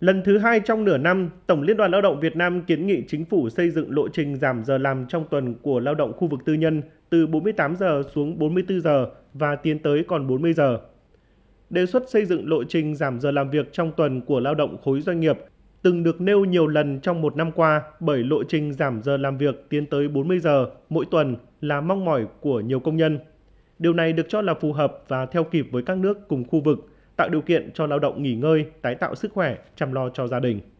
Lần thứ hai trong nửa năm, Tổng Liên đoàn Lao động Việt Nam kiến nghị chính phủ xây dựng lộ trình giảm giờ làm trong tuần của lao động khu vực tư nhân từ 48 giờ xuống 44 giờ và tiến tới còn 40 giờ. Đề xuất xây dựng lộ trình giảm giờ làm việc trong tuần của lao động khối doanh nghiệp từng được nêu nhiều lần trong một năm qua bởi lộ trình giảm giờ làm việc tiến tới 40 giờ mỗi tuần là mong mỏi của nhiều công nhân. Điều này được cho là phù hợp và theo kịp với các nước cùng khu vực – tạo điều kiện cho lao động nghỉ ngơi, tái tạo sức khỏe, chăm lo cho gia đình.